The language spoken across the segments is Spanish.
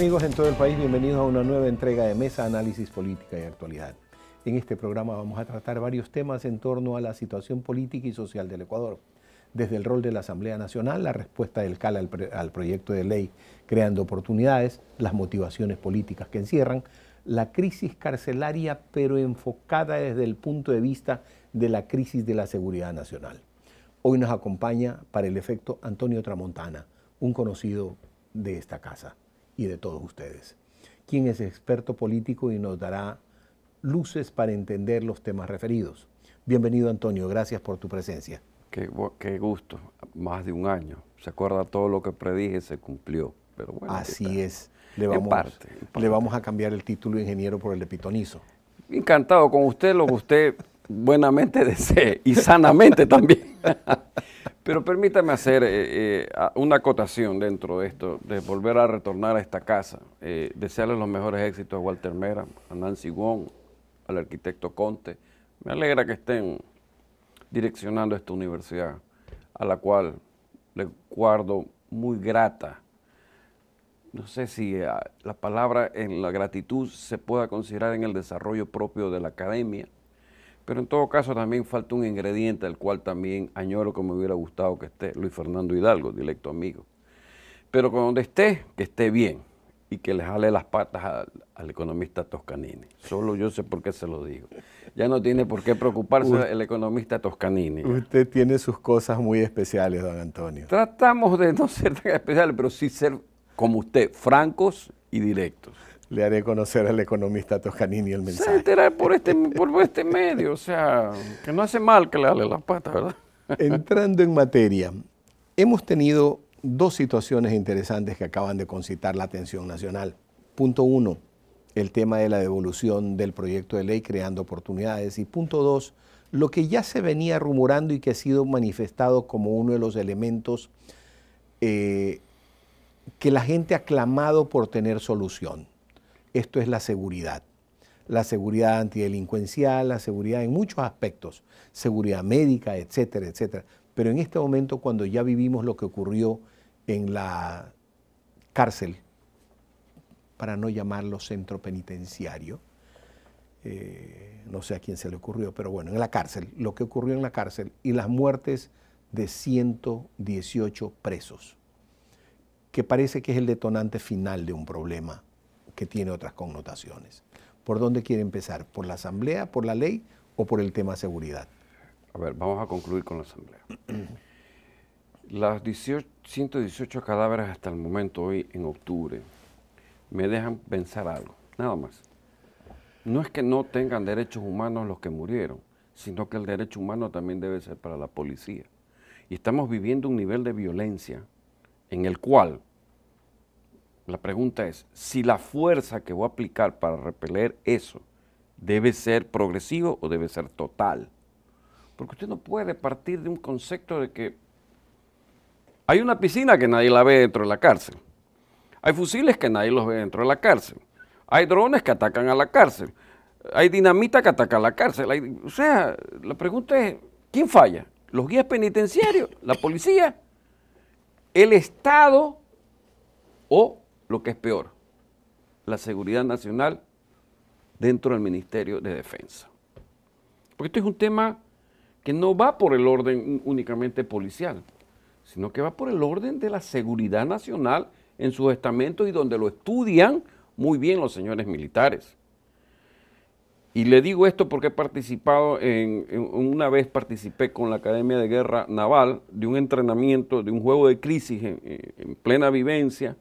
amigos en todo el país? Bienvenidos a una nueva entrega de Mesa Análisis Política y Actualidad. En este programa vamos a tratar varios temas en torno a la situación política y social del Ecuador, desde el rol de la Asamblea Nacional, la respuesta del CAL al, proyecto de ley creando oportunidades, las motivaciones políticas que encierran, la crisis carcelaria pero enfocada desde el punto de vista de la crisis de la seguridad nacional. Hoy nos acompaña para el efecto Antonio Tramontana, un conocido de esta casa y de todos ustedes, quien es experto político y nos dará luces para entender los temas referidos. Bienvenido Antonio, gracias por tu presencia. Qué, gusto, más de un año. Se acuerda todo lo que predije, se cumplió. Pero bueno, Así es. Le vamos, le vamos a cambiar el título de ingeniero por el de pitonizo. Encantado con usted, lo que usted buenamente desee y sanamente también. Pero permítame hacer eh, eh, una acotación dentro de esto, de volver a retornar a esta casa. Eh, desearles los mejores éxitos a Walter Mera, a Nancy Wong, al arquitecto Conte. Me alegra que estén direccionando esta universidad, a la cual le guardo muy grata. No sé si la palabra en la gratitud se pueda considerar en el desarrollo propio de la academia, pero en todo caso también falta un ingrediente al cual también añoro que me hubiera gustado que esté Luis Fernando Hidalgo, directo amigo. Pero con donde esté, que esté bien y que le jale las patas al, economista Toscanini. Solo yo sé por qué se lo digo. Ya no tiene por qué preocuparse el economista Toscanini. Usted tiene sus cosas muy especiales, don Antonio. Tratamos de no ser tan especiales, pero sí ser como usted, francos y directos le haré conocer al economista Toscanini el mensaje. Se por este, por este medio, o sea, que no hace mal que le hagan la pata, ¿verdad? Entrando en materia, hemos tenido dos situaciones interesantes que acaban de concitar la atención nacional. Punto uno, el tema de la devolución del proyecto de ley creando oportunidades. Y punto dos, lo que ya se venía rumorando y que ha sido manifestado como uno de los elementos eh, que la gente ha clamado por tener solución. Esto es la seguridad. La seguridad antidelincuencial, la seguridad en muchos aspectos, seguridad médica, etcétera, etcétera. Pero en este momento, cuando ya vivimos lo que ocurrió en la cárcel, para no llamarlo centro penitenciario, eh, no sé a quién se le ocurrió, pero bueno, en la cárcel, lo que ocurrió en la cárcel y las muertes de 118 presos, que parece que es el detonante final de un problema que tiene otras connotaciones. ¿Por dónde quiere empezar? ¿Por la Asamblea, por la ley o por el tema seguridad? A ver, vamos a concluir con la Asamblea. Las 118 cadáveres hasta el momento, hoy en octubre, me dejan pensar algo, nada más. No es que no tengan derechos humanos los que murieron, sino que el derecho humano también debe ser para la policía. Y estamos viviendo un nivel de violencia en el cual la pregunta es, si la fuerza que voy a aplicar para repeler eso debe ser progresivo o debe ser total. Porque usted no puede partir de un concepto de que hay una piscina que nadie la ve dentro de la cárcel. Hay fusiles que nadie los ve dentro de la cárcel. Hay drones que atacan a la cárcel. Hay dinamita que ataca a la cárcel. o sea, la pregunta es, ¿quién falla? ¿Los guías penitenciarios? ¿La policía? ¿El Estado o lo que es peor, la seguridad nacional dentro del Ministerio de Defensa. Porque esto es un tema que no va por el orden únicamente policial, sino que va por el orden de la seguridad nacional en sus estamentos y donde lo estudian muy bien los señores militares. Y le digo esto porque he participado en, una vez participé con la Academia de Guerra Naval de un entrenamiento, de un juego de crisis en plena vivencia,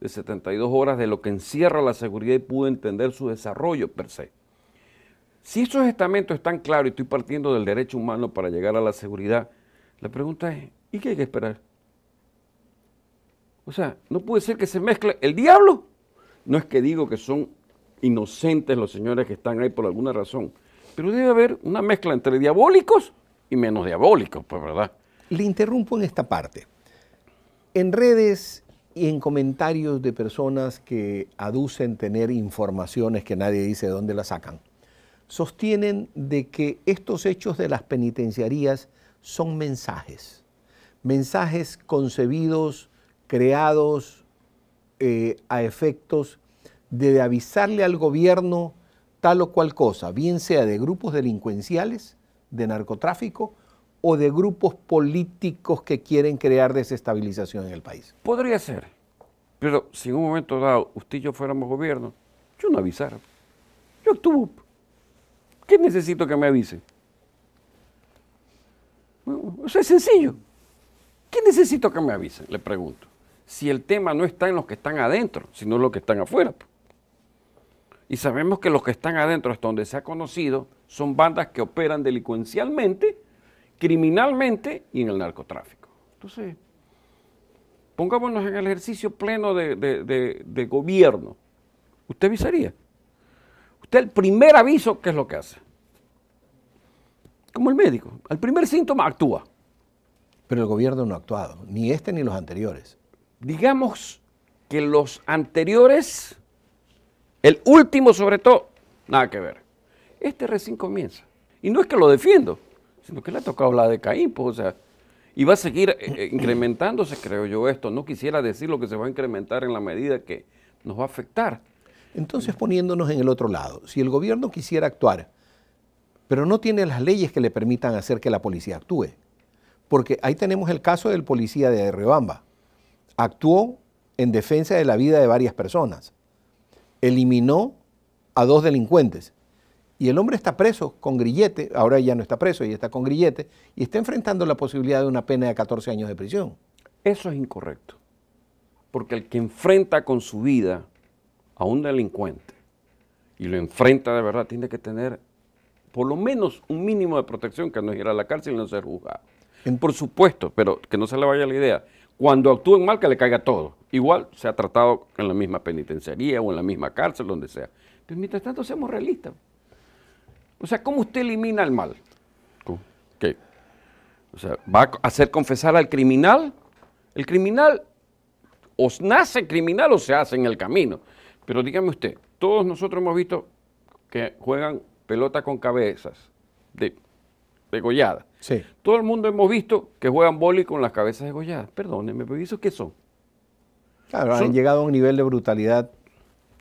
de 72 horas de lo que encierra la seguridad y pude entender su desarrollo per se. Si esos estamentos están claros y estoy partiendo del derecho humano para llegar a la seguridad, la pregunta es, ¿y qué hay que esperar? O sea, no puede ser que se mezcle el diablo. No es que digo que son inocentes los señores que están ahí por alguna razón, pero debe haber una mezcla entre diabólicos y menos diabólicos, pues verdad. Le interrumpo en esta parte. En redes y en comentarios de personas que aducen tener informaciones que nadie dice de dónde las sacan, sostienen de que estos hechos de las penitenciarías son mensajes, mensajes concebidos, creados eh, a efectos de avisarle al gobierno tal o cual cosa, bien sea de grupos delincuenciales, de narcotráfico o de grupos políticos que quieren crear desestabilización en el país. Podría ser, pero si en un momento dado usted y yo fuéramos gobierno, yo no avisara. Yo actúo. ¿Qué necesito que me avise? Eso es sencillo. ¿Qué necesito que me avisen? Le pregunto. Si el tema no está en los que están adentro, sino en los que están afuera. Y sabemos que los que están adentro, hasta donde se ha conocido, son bandas que operan delincuencialmente criminalmente y en el narcotráfico. Entonces, pongámonos en el ejercicio pleno de, gobierno. Usted avisaría. Usted el primer aviso, ¿qué es lo que hace? Como el médico. Al primer síntoma actúa. Pero el gobierno no ha actuado, ni este ni los anteriores. Digamos que los anteriores, el último sobre todo, nada que ver. Este recién comienza. Y no es que lo defiendo, porque le ha tocado la de Caín, pues, o sea, y va a seguir eh, eh, incrementándose, creo yo, esto. No quisiera decir lo que se va a incrementar en la medida que nos va a afectar. Entonces, poniéndonos en el otro lado, si el gobierno quisiera actuar, pero no tiene las leyes que le permitan hacer que la policía actúe, porque ahí tenemos el caso del policía de Rebamba. Actuó en defensa de la vida de varias personas. Eliminó a dos delincuentes y el hombre está preso con grillete, ahora ya no está preso y está con grillete, y está enfrentando la posibilidad de una pena de 14 años de prisión. Eso es incorrecto, porque el que enfrenta con su vida a un delincuente y lo enfrenta de verdad tiene que tener por lo menos un mínimo de protección que no es ir a la cárcel y no ser juzgado. Por supuesto, pero que no se le vaya la idea. Cuando actúen mal, que le caiga todo. Igual se ha tratado en la misma penitenciaría o en la misma cárcel, donde sea. Pero mientras tanto, seamos realistas. O sea, ¿cómo usted elimina el mal? ¿Qué? O sea, ¿va a hacer confesar al criminal? El criminal o nace criminal o se hace en el camino. Pero dígame usted, todos nosotros hemos visto que juegan pelota con cabezas de, gollada. Sí. Todo el mundo hemos visto que juegan boli con las cabezas de gollada. Perdóneme, pero ¿eso qué son? Claro, han llegado a un nivel de brutalidad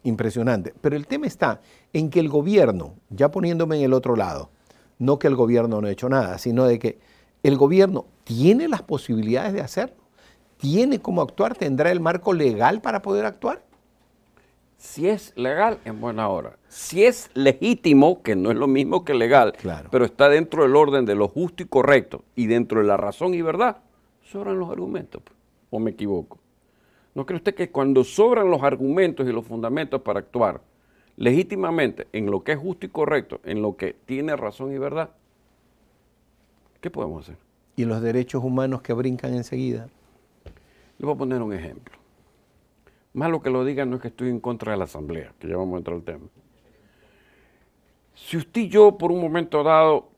impresionante. Pero el tema está en que el gobierno, ya poniéndome en el otro lado, no que el gobierno no ha hecho nada, sino de que el gobierno tiene las posibilidades de hacerlo, tiene cómo actuar, tendrá el marco legal para poder actuar. Si es legal, en buena hora. Si es legítimo, que no es lo mismo que legal, pero está dentro del orden de lo justo y correcto y dentro de la razón y verdad, sobran los argumentos, pues. o me equivoco. ¿No cree usted que cuando sobran los argumentos y los fundamentos para actuar legítimamente en lo que es justo y correcto, en lo que tiene razón y verdad, ¿qué podemos hacer? Y los derechos humanos que brincan enseguida. Le voy a poner un ejemplo. Más lo que lo digan no es que estoy en contra de la Asamblea, que ya vamos a entrar al tema. Si usted y yo por un momento dado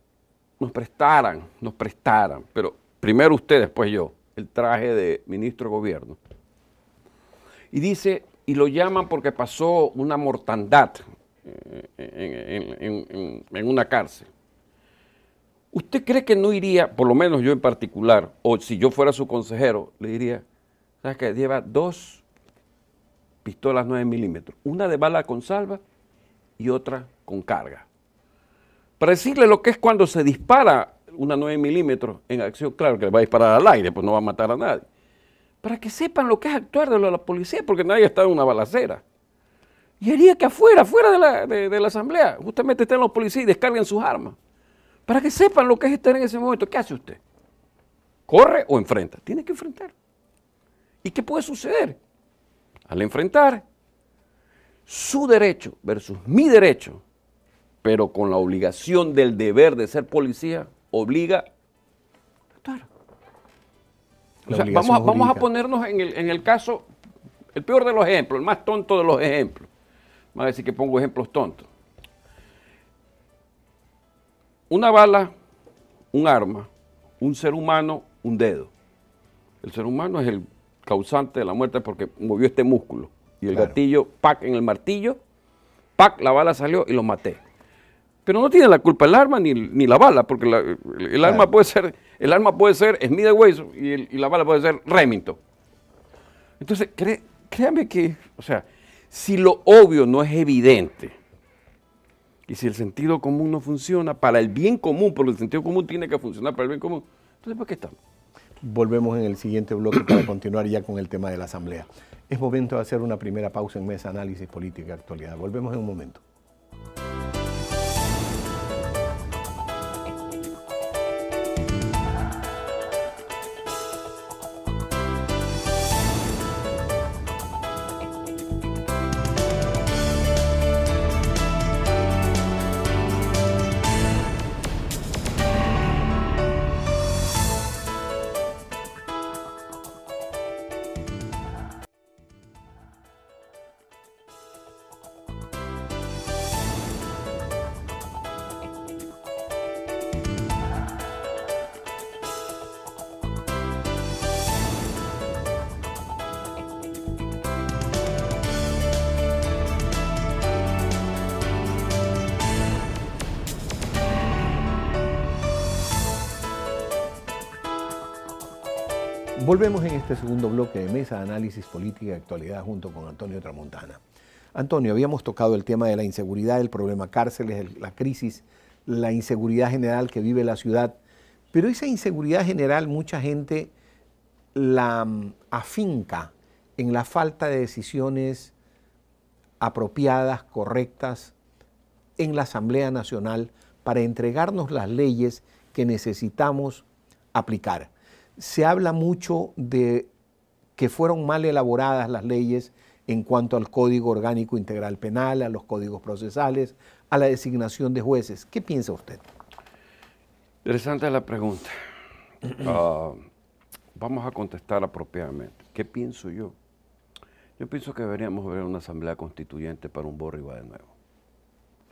nos prestaran, nos prestaran, pero primero usted, después yo, el traje de ministro de gobierno, y dice, y lo llaman porque pasó una mortandad eh, en, una cárcel. ¿Usted cree que no iría, por lo menos yo en particular, o si yo fuera su consejero, le diría, ¿sabes qué? Lleva dos pistolas 9 milímetros, una de bala con salva y otra con carga. Para decirle lo que es cuando se dispara una 9 milímetros en acción, claro que le va a disparar al aire, pues no va a matar a nadie para que sepan lo que es actuar de la policía, porque nadie está en una balacera. Y haría que afuera, fuera de la, de la asamblea, justamente estén los policías y descarguen sus armas, para que sepan lo que es estar en ese momento. ¿Qué hace usted? ¿Corre o enfrenta? Tiene que enfrentar. ¿Y qué puede suceder? Al enfrentar su derecho versus mi derecho, pero con la obligación del deber de ser policía, obliga vamos, a, ponernos en el, caso, el peor de los ejemplos, el más tonto de los ejemplos. Vamos a decir que pongo ejemplos tontos. Una bala, un arma, un ser humano, un dedo. El ser humano es el causante de la muerte porque movió este músculo. Y el gatillo, pac, en el martillo, pac, la bala salió y lo maté. Pero no tiene la culpa el arma ni, la bala, porque el, arma puede ser el arma puede ser Smith Wesson y, y la bala puede ser Remington. Entonces, créanme que, o sea, si lo obvio no es evidente y si el sentido común no funciona para el bien común, porque el sentido común tiene que funcionar para el bien común, entonces ¿por qué estamos? Volvemos en el siguiente bloque para continuar ya con el tema de la Asamblea. Es momento de hacer una primera pausa en Mesa Análisis Política y Actualidad. Volvemos en un momento. Volvemos en este segundo bloque de Mesa de Análisis Política y Actualidad junto con Antonio Tramontana. Antonio, habíamos tocado el tema de la inseguridad, el problema cárceles, la crisis, la inseguridad general que vive la ciudad, pero esa inseguridad general mucha gente la mm, afinca en la falta de decisiones apropiadas, correctas, en la Asamblea Nacional para entregarnos las leyes que necesitamos aplicar. Se habla mucho de que fueron mal elaboradas las leyes en cuanto al Código Orgánico Integral Penal, a los códigos procesales, a la designación de jueces. ¿Qué piensa usted? Interesante la pregunta. Ah, vamos a contestar apropiadamente. ¿Qué pienso yo? Yo pienso que deberíamos ver una asamblea constituyente para un Borriba de nuevo.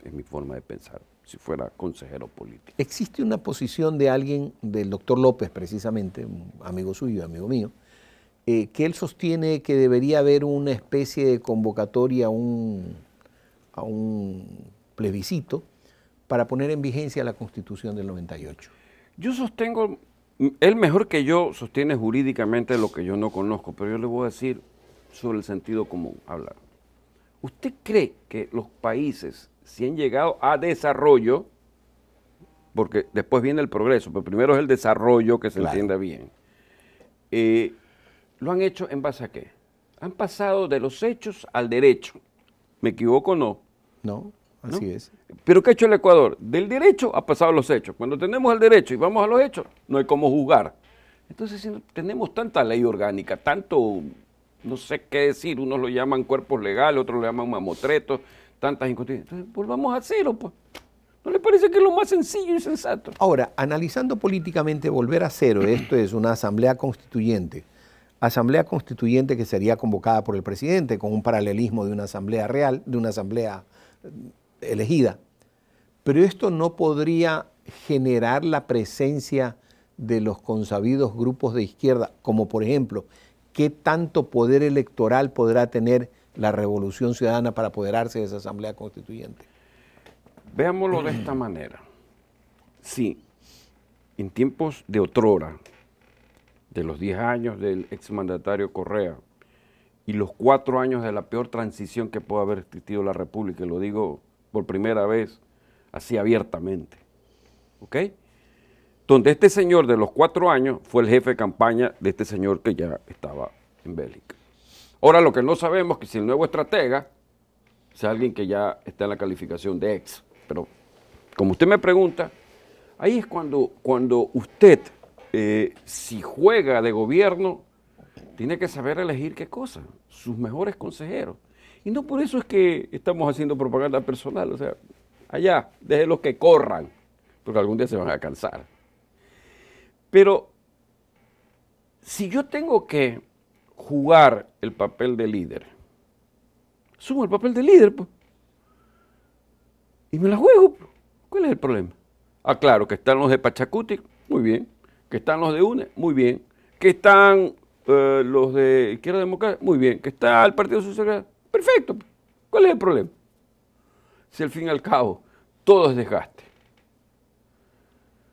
Es mi forma de pensar si fuera consejero político. Existe una posición de alguien, del doctor López precisamente, un amigo suyo, amigo mío, eh, que él sostiene que debería haber una especie de convocatoria a un, a un plebiscito para poner en vigencia la constitución del 98. Yo sostengo, él mejor que yo sostiene jurídicamente lo que yo no conozco, pero yo le voy a decir sobre el sentido común hablar. ¿Usted cree que los países si han llegado a desarrollo, porque después viene el progreso, pero primero es el desarrollo que se entienda bien. Eh, ¿Lo han hecho en base a qué? Han pasado de los hechos al derecho. ¿Me equivoco o no? No, así es. ¿Pero qué ha hecho el Ecuador? Del derecho ha pasado a los hechos. Cuando tenemos el derecho y vamos a los hechos, no hay cómo juzgar. Entonces, si tenemos tanta ley orgánica, tanto, no sé qué decir, unos lo llaman cuerpos legales, otros lo llaman mamotretos, tantas inconstituciones. volvamos a cero, pues. ¿No le parece que es lo más sencillo y sensato? Ahora, analizando políticamente volver a cero, esto es una asamblea constituyente, asamblea constituyente que sería convocada por el presidente con un paralelismo de una asamblea real, de una asamblea eh, elegida. Pero esto no podría generar la presencia de los consabidos grupos de izquierda, como por ejemplo, ¿qué tanto poder electoral podrá tener la revolución ciudadana para apoderarse de esa asamblea constituyente? Veámoslo de esta manera. Sí, en tiempos de otrora, de los 10 años del exmandatario Correa y los cuatro años de la peor transición que puede haber existido la República, y lo digo por primera vez así abiertamente, ¿ok? Donde este señor de los cuatro años fue el jefe de campaña de este señor que ya estaba en Bélgica. Ahora lo que no sabemos es que si el nuevo estratega sea alguien que ya está en la calificación de ex. Pero como usted me pregunta, ahí es cuando, cuando usted, eh, si juega de gobierno, tiene que saber elegir qué cosa, sus mejores consejeros. Y no por eso es que estamos haciendo propaganda personal, o sea, allá, los que corran, porque algún día se van a cansar. Pero si yo tengo que jugar el papel de líder. Sumo el papel de líder, pues. Y me la juego. ¿Cuál es el problema? Ah, claro, que están los de Pachacuti, muy bien. Que están los de UNE, muy bien. Que están eh, los de Izquierda Democrática, muy bien. Que está el Partido Socialista perfecto. ¿Cuál es el problema? Si al fin y al cabo todo es desgaste.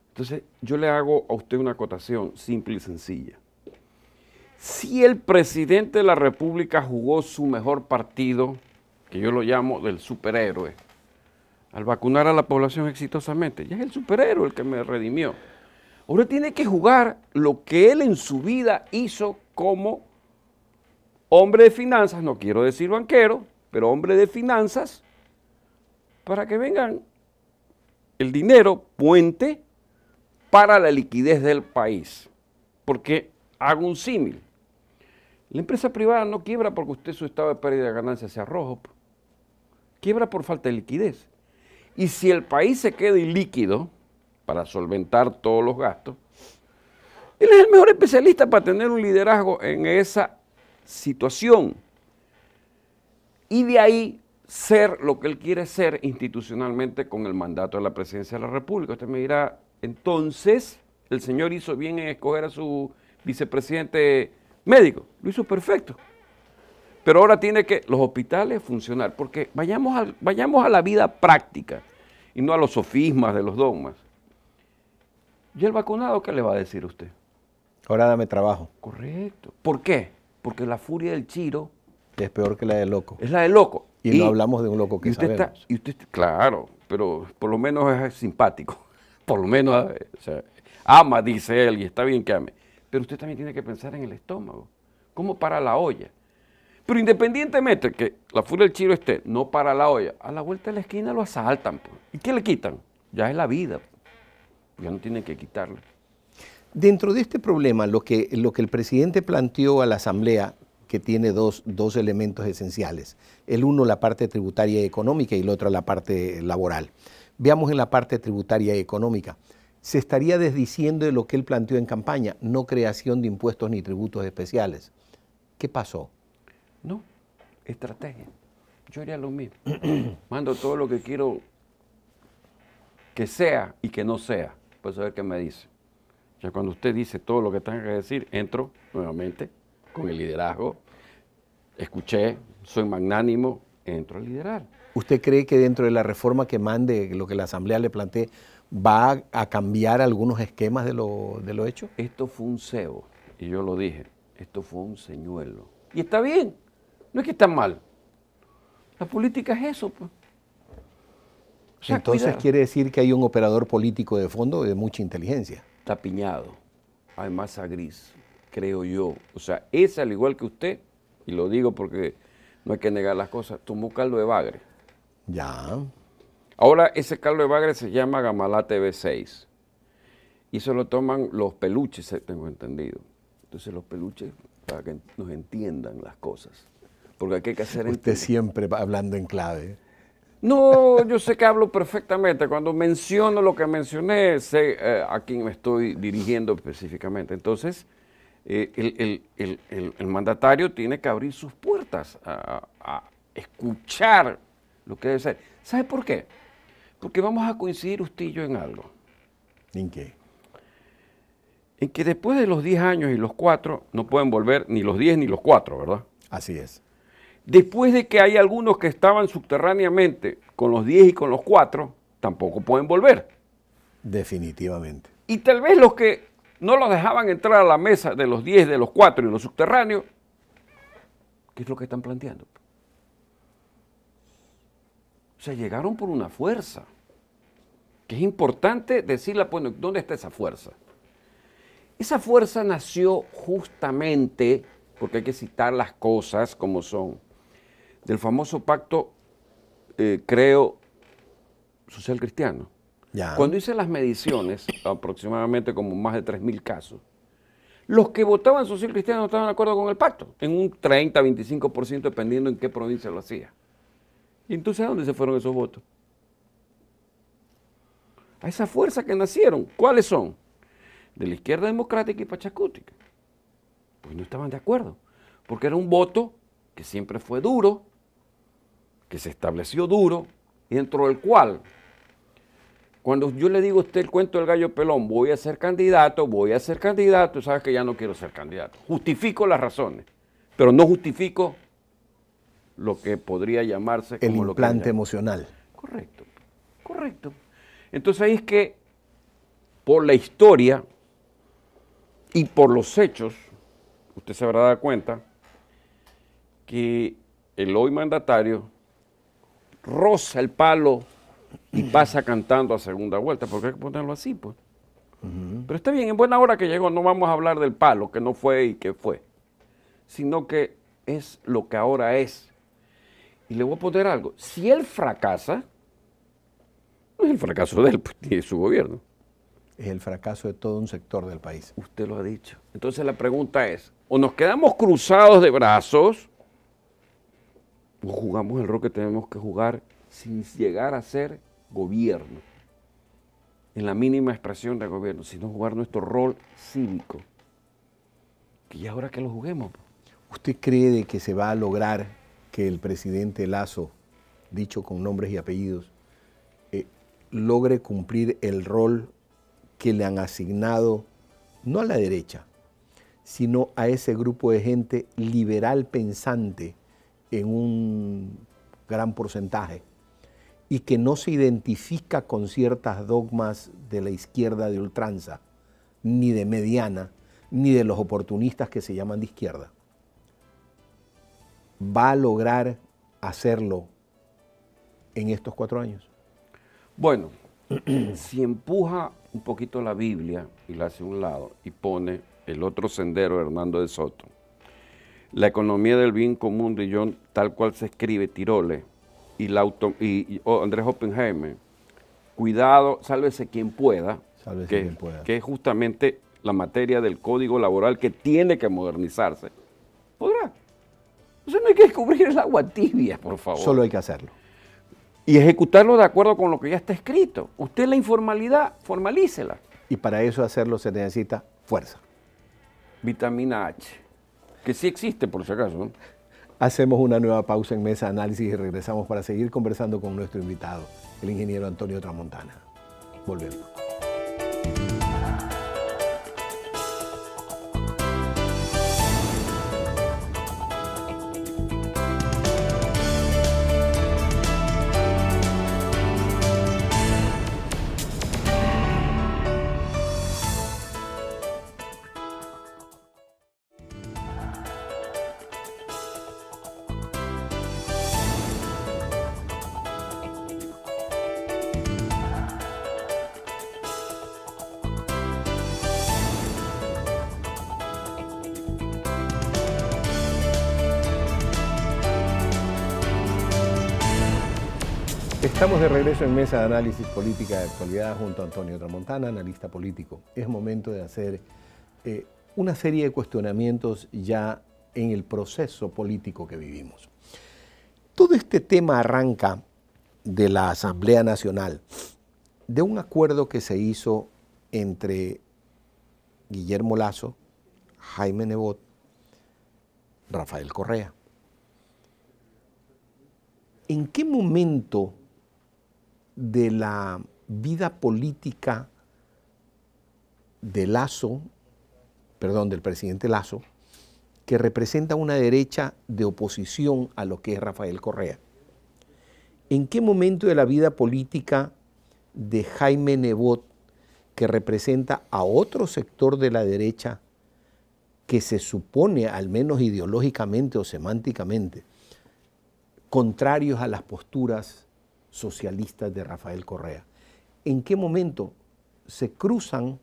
Entonces, yo le hago a usted una acotación simple y sencilla. Si el presidente de la República jugó su mejor partido, que yo lo llamo del superhéroe, al vacunar a la población exitosamente, ya es el superhéroe el que me redimió. Ahora tiene que jugar lo que él en su vida hizo como hombre de finanzas, no quiero decir banquero, pero hombre de finanzas, para que vengan el dinero puente para la liquidez del país. Porque hago un símil. La empresa privada no quiebra porque usted su estado de pérdida de ganancias sea rojo. Quiebra por falta de liquidez. Y si el país se queda ilíquido para solventar todos los gastos, él es el mejor especialista para tener un liderazgo en esa situación. Y de ahí ser lo que él quiere ser institucionalmente con el mandato de la presidencia de la República. Usted me dirá, entonces, el señor hizo bien en escoger a su vicepresidente médico, lo hizo perfecto. Pero ahora tiene que los hospitales funcionar, porque vayamos a, vayamos a la vida práctica y no a los sofismas de los dogmas. ¿Y el vacunado qué le va a decir a usted? Ahora dame trabajo. Correcto. ¿Por qué? Porque la furia del chiro... Es peor que la del loco. Es la del loco. Y, no hablamos de un loco que usted Está, claro, pero por lo menos es simpático. Por lo menos o ama, dice él, y está bien que ame pero usted también tiene que pensar en el estómago. ¿Cómo para la olla? Pero independientemente que la furia del chiro esté, no para la olla, a la vuelta de la esquina lo asaltan. ¿Y qué le quitan? Ya es la vida. Ya no tienen que quitarle. Dentro de este problema, lo que, lo que el presidente planteó a la Asamblea, que tiene dos, dos elementos esenciales, el uno la parte tributaria y económica y el otro la parte laboral. Veamos en la parte tributaria y económica se estaría desdiciendo de lo que él planteó en campaña, no creación de impuestos ni tributos especiales. ¿Qué pasó? No, estrategia. Yo haría lo mismo. Mando todo lo que quiero que sea y que no sea. Pues a ver qué me dice. Ya cuando usted dice todo lo que tenga que decir, entro nuevamente con el liderazgo. Escuché, soy magnánimo, entro a liderar. ¿Usted cree que dentro de la reforma que mande, lo que la Asamblea le plantee, va a cambiar algunos esquemas de lo, de hecho? Esto fue un cebo, y yo lo dije, esto fue un señuelo. Y está bien, no es que está mal. La política es eso. Pues. Entonces quiere decir que hay un operador político de fondo de mucha inteligencia. Tapiñado, hay masa gris, creo yo. O sea, es al igual que usted, y lo digo porque no hay que negar las cosas, tomó caldo de bagre. Ya. Ahora ese Carlos de bagre se llama Gamalá TV6 y se lo toman los peluches, tengo entendido. Entonces los peluches, para que nos entiendan las cosas, porque aquí hay que hacer... Usted siempre hablando en clave. No, yo sé que hablo perfectamente. Cuando menciono lo que mencioné, sé eh, a quién me estoy dirigiendo específicamente. Entonces, eh, el, mandatario tiene que abrir sus puertas a, a escuchar lo que debe ser. ¿Sabe por qué? Porque vamos a coincidir usted y yo en algo. ¿En qué? En que después de los 10 años y los 4 no pueden volver ni los 10 ni los 4, ¿verdad? Así es. Después de que hay algunos que estaban subterráneamente con los 10 y con los 4, tampoco pueden volver. Definitivamente. Y tal vez los que no los dejaban entrar a la mesa de los 10, de los 4 y los subterráneos, ¿qué es lo que están planteando? O sea, llegaron por una fuerza. Que es importante decirle, bueno, pues, ¿dónde está esa fuerza? Esa fuerza nació justamente, porque hay que citar las cosas como son, del famoso pacto, eh, creo, social cristiano. Ya. Cuando hice las mediciones, aproximadamente como más de 3.000 casos, los que votaban social cristiano no estaban de acuerdo con el pacto, en un 30, 25%, dependiendo en qué provincia lo hacía. ¿Y entonces a dónde se fueron esos votos? A esa fuerza que nacieron. ¿Cuáles son? De la izquierda democrática y pachacútica. Pues no estaban de acuerdo, porque era un voto que siempre fue duro, que se estableció duro, y dentro del cual, cuando yo le digo a usted el cuento del gallo pelón, voy a ser candidato, voy a ser candidato, sabes que ya no quiero ser candidato. Justifico las razones, pero no justifico lo que podría llamarse el implante emocional. Correcto, correcto. Entonces ahí es que por la historia y por los hechos, usted se habrá dado cuenta que el hoy mandatario roza el palo y pasa cantando a segunda vuelta, porque hay que ponerlo así, pues. Pero está bien, en buena hora que llegó, no vamos a hablar del palo, que no fue y que fue, sino que es lo que ahora es y le voy a poner algo. Si él fracasa, no es el fracaso de él, pues, ni de su gobierno. Es el fracaso de todo un sector del país. Usted lo ha dicho. Entonces la pregunta es, o nos quedamos cruzados de brazos, o jugamos el rol que tenemos que jugar sin llegar a ser gobierno, en la mínima expresión de gobierno, sino jugar nuestro rol cívico. Y ahora que lo juguemos. ¿Usted cree que se va a lograr que el presidente Lazo, dicho con nombres y apellidos, eh, logre cumplir el rol que le han asignado, no a la derecha, sino a ese grupo de gente liberal pensante en un gran porcentaje y que no se identifica con ciertas dogmas de la izquierda de ultranza, ni de mediana, ni de los oportunistas que se llaman de izquierda va a lograr hacerlo en estos cuatro años? Bueno, si empuja un poquito la Biblia y la hace a un lado y pone el otro sendero Hernando de Soto, la economía del bien común de John, tal cual se escribe, Tirole, y, y, oh, Andrés Oppenheimer, cuidado, sálvese quien pueda, quien pueda, que es justamente la materia del código laboral que tiene que modernizarse. Podrá, eso no hay que descubrir el agua tibia, por favor. Solo hay que hacerlo. Y ejecutarlo de acuerdo con lo que ya está escrito. Usted la informalidad, formalícela. Y para eso hacerlo se necesita fuerza. Vitamina H, que sí existe por si acaso. Hacemos una nueva pausa en Mesa Análisis y regresamos para seguir conversando con nuestro invitado, el ingeniero Antonio Tramontana. Volvemos. de regreso en Mesa de Análisis Política de Actualidad junto a Antonio Tramontana, analista político. Es momento de hacer eh, una serie de cuestionamientos ya en el proceso político que vivimos. Todo este tema arranca de la Asamblea Nacional, de un acuerdo que se hizo entre Guillermo Lazo, Jaime Nebot, Rafael Correa. ¿En qué momento de la vida política de Lazo, perdón, del presidente Lazo, que representa una derecha de oposición a lo que es Rafael Correa. ¿En qué momento de la vida política de Jaime Nebot, que representa a otro sector de la derecha que se supone, al menos ideológicamente o semánticamente, contrarios a las posturas socialistas de Rafael Correa. ¿En qué momento se cruzan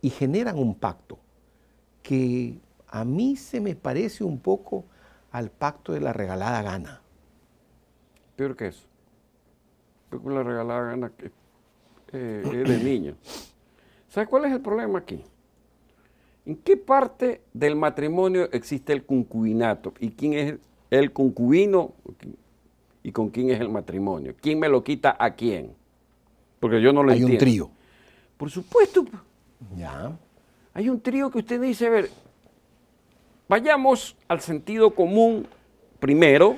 y generan un pacto que a mí se me parece un poco al pacto de la regalada gana? Peor que eso. que la regalada gana que eh, es de niño. ¿Sabes cuál es el problema aquí? ¿En qué parte del matrimonio existe el concubinato? ¿Y quién es el concubino? y con quién es el matrimonio. ¿Quién me lo quita a quién? Porque yo no lo digo. entiendo. Hay un trío. Por supuesto. Ya. Hay un trío que usted dice, a ver, vayamos al sentido común primero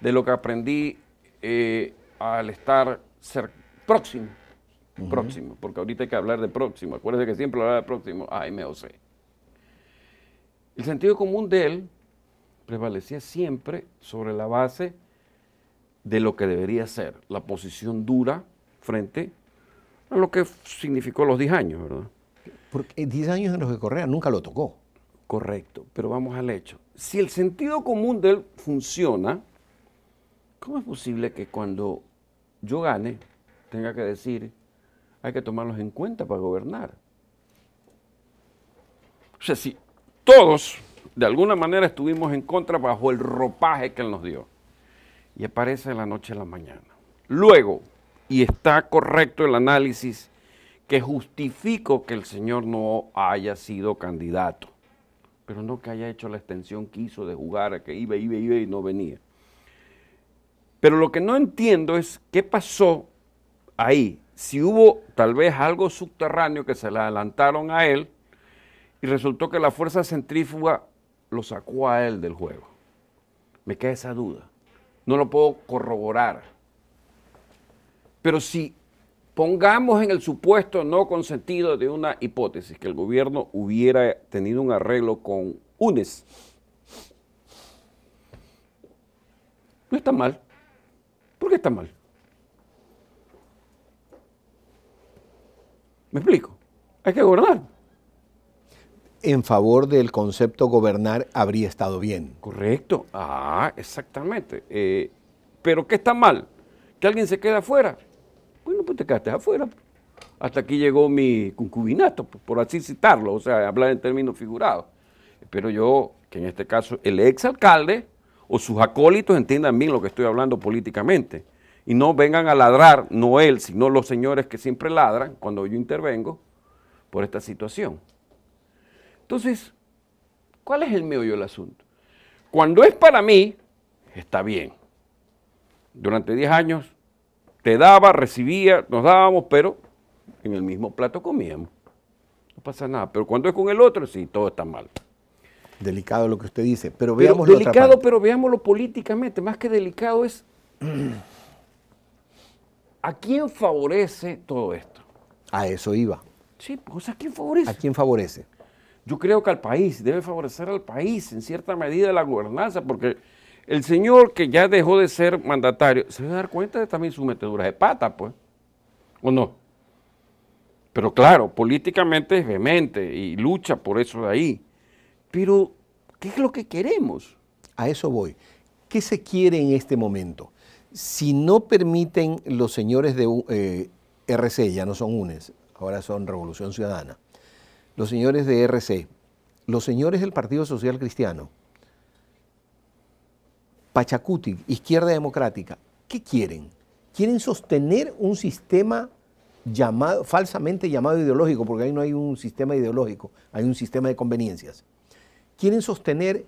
de lo que aprendí eh, al estar próximo. Próximo, porque ahorita hay que hablar de próximo. Acuérdense que siempre hablaba de próximo. Ay, me osé. El sentido común de él prevalecía siempre sobre la base de lo que debería ser la posición dura frente a lo que significó los 10 años, ¿verdad? Porque 10 años en los que Correa nunca lo tocó. Correcto, pero vamos al hecho. Si el sentido común de él funciona, ¿cómo es posible que cuando yo gane tenga que decir, hay que tomarlos en cuenta para gobernar? O sea, si todos de alguna manera estuvimos en contra bajo el ropaje que él nos dio, y aparece en la noche a la mañana. Luego, y está correcto el análisis, que justifico que el señor no haya sido candidato, pero no que haya hecho la extensión que hizo de jugar, a que iba, iba, iba y no venía. Pero lo que no entiendo es qué pasó ahí, si hubo tal vez algo subterráneo que se le adelantaron a él y resultó que la fuerza centrífuga lo sacó a él del juego. Me queda esa duda no lo puedo corroborar. Pero si pongamos en el supuesto no consentido de una hipótesis que el gobierno hubiera tenido un arreglo con UNES, no está mal. ¿Por qué está mal? ¿Me explico? Hay que gobernar en favor del concepto gobernar habría estado bien. Correcto. Ah, exactamente. Eh, pero ¿qué está mal? ¿Que alguien se quede afuera? Bueno, pues te quedaste afuera. Hasta aquí llegó mi concubinato, por así citarlo, o sea, hablar en términos figurados. Espero yo que en este caso el exalcalde o sus acólitos entiendan bien lo que estoy hablando políticamente y no vengan a ladrar, no él, sino los señores que siempre ladran cuando yo intervengo por esta situación. Entonces, ¿cuál es el meollo del asunto? Cuando es para mí, está bien. Durante 10 años te daba, recibía, nos dábamos, pero en el mismo plato comíamos. No pasa nada. Pero cuando es con el otro, sí, todo está mal. Delicado lo que usted dice, pero veamos pero, Delicado, pero veámoslo políticamente. Más que delicado es. ¿A quién favorece todo esto? A eso iba. Sí, pues ¿a quién favorece? ¿A quién favorece? Yo creo que al país, debe favorecer al país en cierta medida la gobernanza, porque el señor que ya dejó de ser mandatario se debe dar cuenta de también su metedura de pata, pues, ¿o no? Pero claro, políticamente es vehemente y lucha por eso de ahí. Pero, ¿qué es lo que queremos? A eso voy. ¿Qué se quiere en este momento? Si no permiten los señores de eh, RC, ya no son UNES, ahora son Revolución Ciudadana, los señores de RC, los señores del Partido Social Cristiano, Pachacuti, Izquierda Democrática, ¿qué quieren? Quieren sostener un sistema llamado, falsamente llamado ideológico, porque ahí no hay un sistema ideológico, hay un sistema de conveniencias. Quieren sostener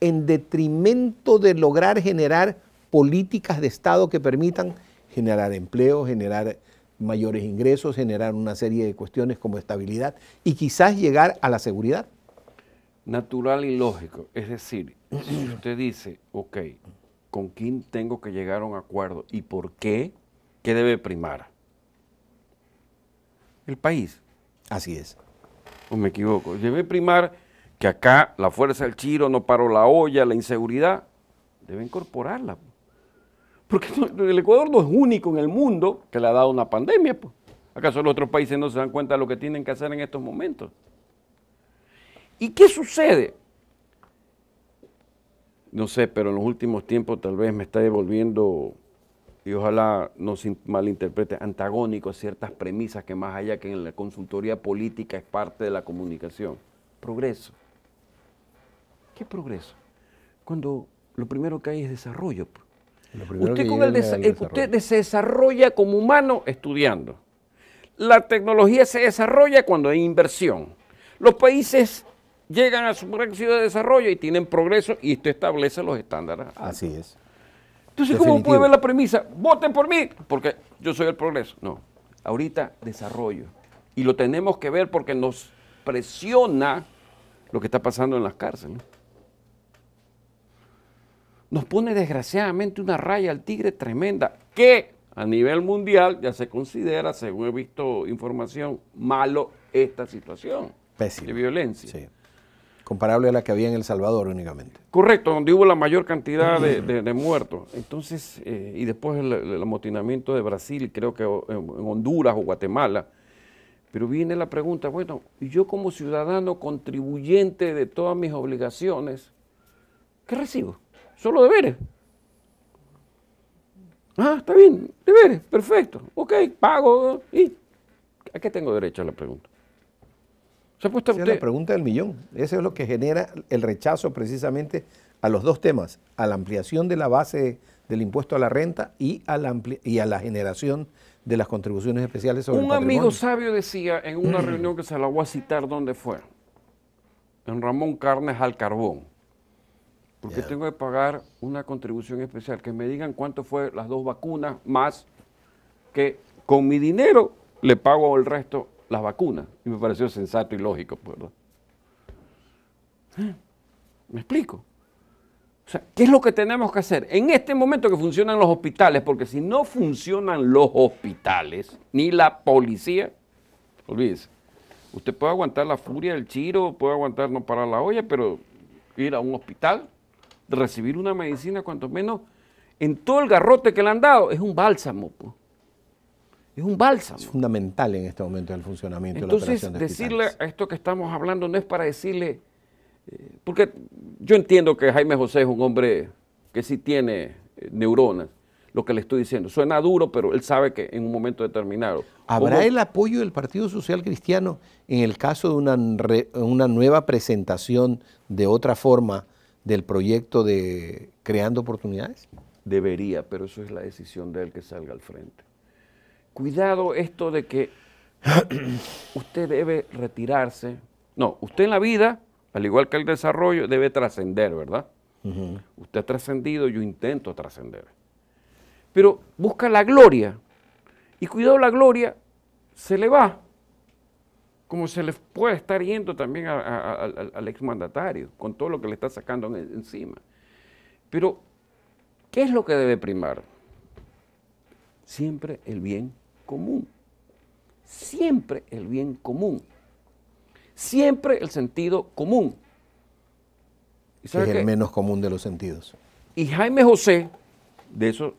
en detrimento de lograr generar políticas de Estado que permitan generar empleo, generar mayores ingresos, generar una serie de cuestiones como estabilidad y quizás llegar a la seguridad. Natural y lógico. Es decir, si usted dice, ok, ¿con quién tengo que llegar a un acuerdo y por qué? ¿Qué debe primar? El país. Así es. ¿O me equivoco? Debe primar que acá la fuerza del chiro no paró la olla, la inseguridad. Debe incorporarla. Porque el Ecuador no es único en el mundo que le ha dado una pandemia. Pues. ¿Acaso los otros países no se dan cuenta de lo que tienen que hacer en estos momentos? ¿Y qué sucede? No sé, pero en los últimos tiempos tal vez me está devolviendo, y ojalá no se malinterprete, antagónico a ciertas premisas que más allá que en la consultoría política es parte de la comunicación. Progreso. ¿Qué progreso? Cuando lo primero que hay es desarrollo. Pues. Usted, con el se desarrolla como humano estudiando. La tecnología se desarrolla cuando hay inversión. Los países llegan a su ciudad de desarrollo y tienen progreso y esto establece los estándares. Así es. Entonces, ¿cómo puede ver la premisa? Voten por mí, porque yo soy el progreso. No, ahorita desarrollo. Y lo tenemos que ver porque nos presiona lo que está pasando en las cárceles nos pone desgraciadamente una raya al tigre tremenda, que a nivel mundial ya se considera, según he visto información, malo esta situación de violencia. Comparable a la que había en El Salvador únicamente. Correcto, donde hubo la mayor cantidad de, muertos. Entonces, eh, y después el, amotinamiento de Brasil, creo que en, en Honduras o Guatemala. Pero viene la pregunta, bueno, yo como ciudadano contribuyente de todas mis obligaciones, ¿qué recibo? Solo deberes. Ah, está bien, deberes, perfecto. Ok, pago. ¿Y a qué tengo derecho a la pregunta? ¿Se ha puesto Esa usted? es la pregunta del millón. Eso es lo que genera el rechazo precisamente a los dos temas, a la ampliación de la base del impuesto a la renta y a la, generación de las contribuciones especiales sobre el Un amigo sabio decía en una reunión que se la voy a citar dónde fue, en Ramón Carnes al Carbón porque tengo que pagar una contribución especial. Que me digan cuánto fue las dos vacunas más que con mi dinero le pago el resto las vacunas. Y me pareció sensato y lógico, pues, ¿verdad? ¿Eh? ¿Me explico? O sea, ¿qué es lo que tenemos que hacer? En este momento que funcionan los hospitales, porque si no funcionan los hospitales, ni la policía, olvídese. Usted puede aguantar la furia del chiro, puede aguantar no parar la olla, pero ir a un hospital recibir una medicina, cuanto menos, en todo el garrote que le han dado, es un bálsamo. Es un bálsamo. Es fundamental en este momento el funcionamiento Entonces, de la operación decirle a esto que estamos hablando no es para decirle, eh, porque yo entiendo que Jaime José es un hombre que sí tiene eh, neuronas, lo que le estoy diciendo. Suena duro, pero él sabe que en un momento determinado. ¿Habrá el apoyo del Partido Social Cristiano en el caso de una, una nueva presentación de otra forma del proyecto de creando oportunidades? Debería, pero eso es la decisión de él que salga al frente. Cuidado esto de que usted debe retirarse. No, usted en la vida, al igual que el desarrollo, debe trascender, ¿verdad? Usted ha trascendido, yo intento trascender. Pero busca la gloria. Y cuidado, la gloria se le va como se le puede estar yendo también al exmandatario, con todo lo que le está sacando encima. Pero, ¿qué es lo que debe primar? Siempre el bien común. Siempre el bien común. Siempre el sentido común. ¿Y es el menos común de los sentidos. Y Jaime José, de eso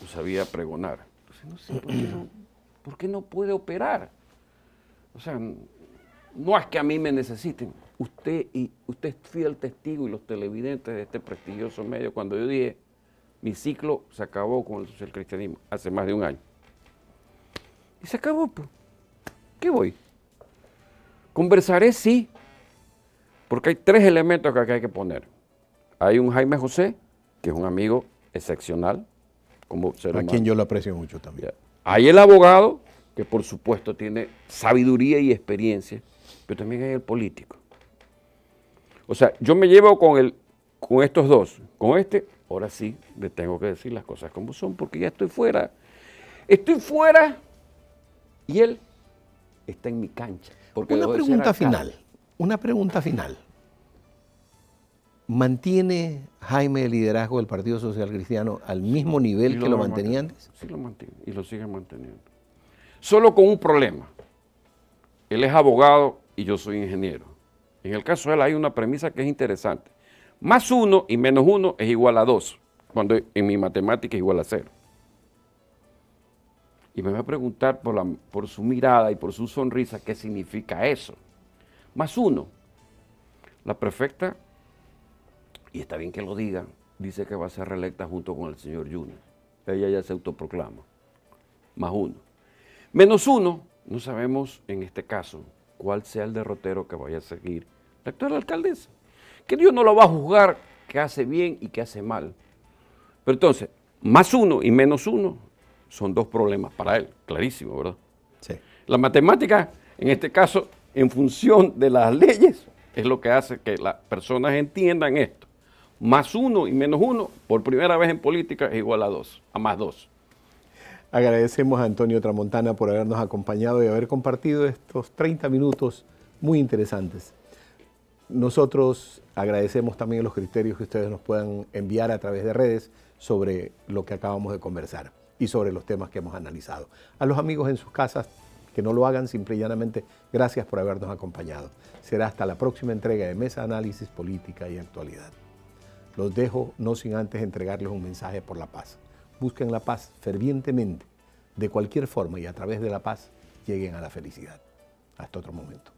lo sabía pregonar. Entonces, pues, ¿por qué no puede operar? O sea, no es que a mí me necesiten. Usted, y, usted es fiel testigo y los televidentes de este prestigioso medio cuando yo dije, mi ciclo se acabó con el cristianismo hace más de un año. Y se acabó, pues. ¿Qué voy? Conversaré, sí, porque hay tres elementos que hay que poner. Hay un Jaime José, que es un amigo excepcional, como A quien yo lo aprecio mucho también. Hay el abogado, que por supuesto tiene sabiduría y experiencia, pero también hay el político. O sea, yo me llevo con, con estos dos, con este, ahora sí le tengo que decir las cosas como son, porque ya estoy fuera. Estoy fuera y él está en mi cancha. una pregunta final, una pregunta final. ¿Mantiene Jaime el liderazgo del Partido Social Cristiano al mismo nivel que lo mantenía antes? Sí, lo mantiene y lo sigue manteniendo solo con un problema. Él es abogado y yo soy ingeniero. En el caso de él hay una premisa que es interesante. Más uno y menos uno es igual a dos, cuando en mi matemática es igual a cero. Y me va a preguntar por, su mirada y por su sonrisa qué significa eso. Más uno. La prefecta, y está bien que lo diga, dice que va a ser reelecta junto con el señor Junior, Ella ya se autoproclama. Más uno. Menos uno, no sabemos en este caso cuál sea el derrotero que vaya a seguir la actual alcaldesa. Que Dios no lo va a juzgar que hace bien y que hace mal. Pero entonces, más uno y menos uno son dos problemas para él, clarísimo, ¿verdad? Sí. La matemática, en este caso, en función de las leyes, es lo que hace que las personas entiendan esto. Más uno y menos uno, por primera vez en política, es igual a dos, a más dos. Agradecemos a Antonio Tramontana por habernos acompañado y haber compartido estos 30 minutos muy interesantes. Nosotros agradecemos también los criterios que ustedes nos puedan enviar a través de redes sobre lo que acabamos de conversar y sobre los temas que hemos analizado. A los amigos en sus casas, que no lo hagan, simple y llanamente, gracias por habernos acompañado. Será hasta la próxima entrega de Mesa Análisis Política y Actualidad. Los dejo no sin antes entregarles un mensaje por la paz busquen la paz fervientemente, de cualquier forma y a través de la paz lleguen a la felicidad. Hasta otro momento.